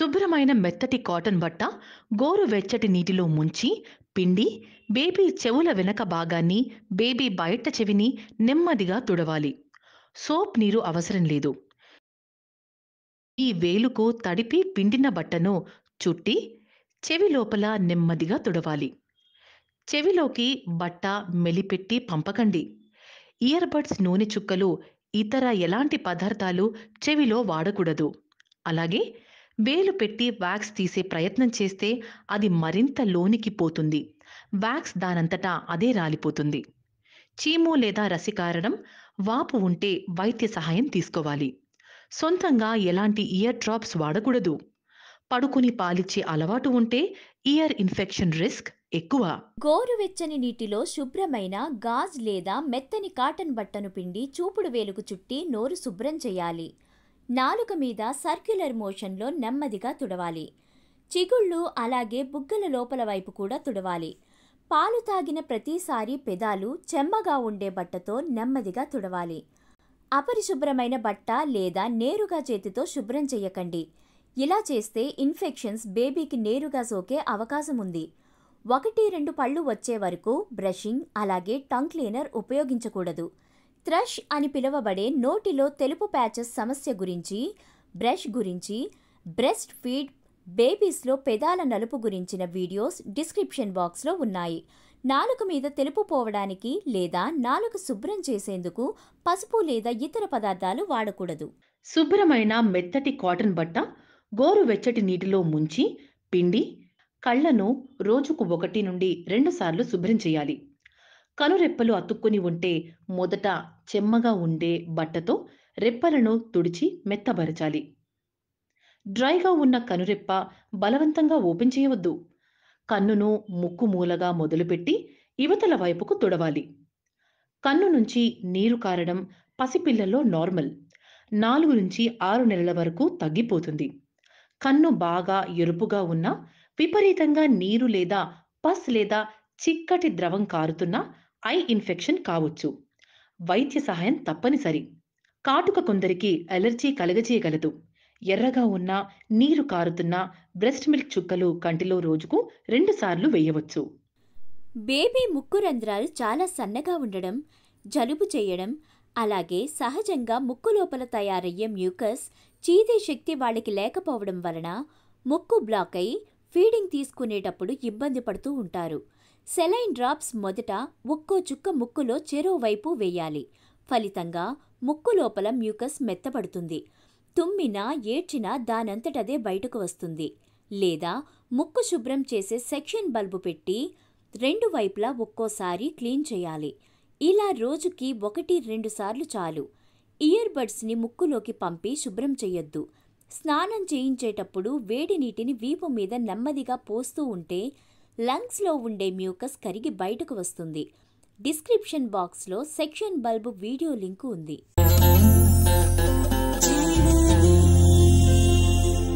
శుభ్రమైన మెత్తటి కాటన్ బట్ట గోరు వెచ్చటి నీటిలో ముంచి పిండి బేబీ చెవుల వెనక భాగాన్ని బేబీ బయట చెవిని నెమ్మదిగా తుడవాలి సోప్ నీరు అవసరం లేదు ఈ వేలుకు తడిపి పిండిన బట్టను చుట్టి చెవి లోపల నెమ్మదిగా తుడవాలి చెవిలోకి బట్ట మెలిపెట్టి పంపకండి ఇయర్బడ్స్ నూనె చుక్కలు ఇతర ఎలాంటి పదార్థాలు చెవిలో వాడకూడదు అలాగే వేలు పెట్టి వ్యాక్స్ తీసే ప్రయత్నం చేస్తే అది మరింత లోనికి పోతుంది వ్యాక్స్ దానంతటా అదే రాలిపోతుంది చీము లేదా రసి కారణం వాపు ఉంటే వైద్య సహాయం తీసుకోవాలి సొంతంగా ఎలాంటి ఇయర్ డ్రాప్స్ వాడకూడదు పడుకుని పాలిచ్చే అలవాటు ఉంటే ఇయర్ ఇన్ఫెక్షన్ రిస్క్ ఎక్కువ గోరువెచ్చని నీటిలో శుభ్రమైన గాజ్ లేదా మెత్తని కాటన్ బట్టను పిండి చూపుడు వేలుకు చుట్టి నోరు శుభ్రం చేయాలి నాలుక మీద సర్క్యులర్ మోషన్లో నెమ్మదిగా తుడవాలి చిగుళ్ళు అలాగే బుగ్గల లోపల వైపు కూడా తుడవాలి పాలు తాగిన ప్రతిసారి పెదాలు చెమ్మగా ఉండే బట్టతో నెమ్మదిగా తుడవాలి అపరిశుభ్రమైన బట్ట లేదా నేరుగా చేతితో శుభ్రం చేయకండి ఇలా చేస్తే ఇన్ఫెక్షన్స్ బేబీకి నేరుగా సోకే అవకాశం ఉంది ఒకటి రెండు పళ్ళు వచ్చే వరకు బ్రషింగ్ అలాగే టంగ్ క్లీనర్ ఉపయోగించకూడదు థ్రష్ అని పిలువబడే నోటిలో తెలుపు ప్యాచెస్ సమస్య గురించి బ్రష్ గురించి బ్రెస్ట్ ఫీడ్ బేబీస్లో పెదాల నలుపు గురించిన వీడియోస్ డిస్క్రిప్షన్ బాక్స్లో ఉన్నాయి నాలుక మీద తెలుపు పోవడానికి లేదా నాలుక శుభ్రం చేసేందుకు పసుపు లేదా ఇతర పదార్థాలు వాడకూడదు శుభ్రమైన మెత్తటి కాటన్ బట్ట గోరు వెచ్చటి నీటిలో ముంచి పిండి కళ్ళను రోజుకు ఒకటి నుండి రెండుసార్లు శుభ్రం చేయాలి కనురెప్పలు అతుక్కుని ఉంటే మొదట చెమ్మగా ఉండే బట్టతో రెప్పలను తుడిచి మెత్తబరచాలి డ్రైగా ఉన్న కనురెప్ప బలవంతంగా ఓపెన్ చేయవద్దు కన్నును ముక్కు మూలగా మొదలుపెట్టి యువతల వైపుకు తుడవాలి కన్ను నుంచి నీరు కారడం పసిపిల్లల్లో నార్మల్ నాలుగు నుంచి ఆరు నెలల వరకు తగ్గిపోతుంది కన్ను బాగా ఎరుపుగా ఉన్న విపరీతంగా నీరు లేదా పస్ లేదా చిక్కటి ద్రవం కారుతున్నా ఐ ఇన్ఫెక్షన్ కావచ్చు వైద్య సహాయం తప్పనిసరి కాటుక కొందరికి అలెర్జీ కలగజేయగలదు ఎర్రగా ఉన్న నీరు కారుతున్న బ్రెస్ట్ మిల్క్ చుక్కలు కంటిలో రోజుకు రెండుసార్లు వేయవచ్చు బేబీ ముక్కు రంధ్రాలు చాలా సన్నగా ఉండడం జలుబు చేయడం అలాగే సహజంగా ముక్కు లోపల తయారయ్యే మ్యూకస్ చీదే శక్తి వాళ్ళకి లేకపోవడం వలన ముక్కు బ్లాక్ అయి ఫీడింగ్ తీసుకునేటప్పుడు ఇబ్బంది పడుతూ ఉంటారు సెలైన్ డ్రాప్స్ మొదట ఒక్కో చుక్క ముక్కులో చెరోవైపు వేయాలి ఫలితంగా ముక్కు లోపల మ్యూకస్ మెత్తపడుతుంది తుమ్మినా ఏడ్చినా దానంతటదే బయటకు వస్తుంది లేదా ముక్కు శుభ్రం చేసే సెక్షన్ బల్బు పెట్టి రెండు వైపులా ఒక్కోసారి క్లీన్ చేయాలి ఇలా రోజుకి ఒకటి రెండు సార్లు చాలు ఇయర్ బడ్స్ని ముక్కులోకి పంపి శుభ్రం చేయొద్దు స్నానం చేయించేటప్పుడు వేడి నీటిని వీపు మీద నెమ్మదిగా పోస్తూ ఉంటే లంగ్స్లో ఉండే మ్యూకస్ కరిగి బయటకు వస్తుంది డిస్క్రిప్షన్ బాక్స్లో సెక్షన్ బల్బు వీడియో లింకు ఉంది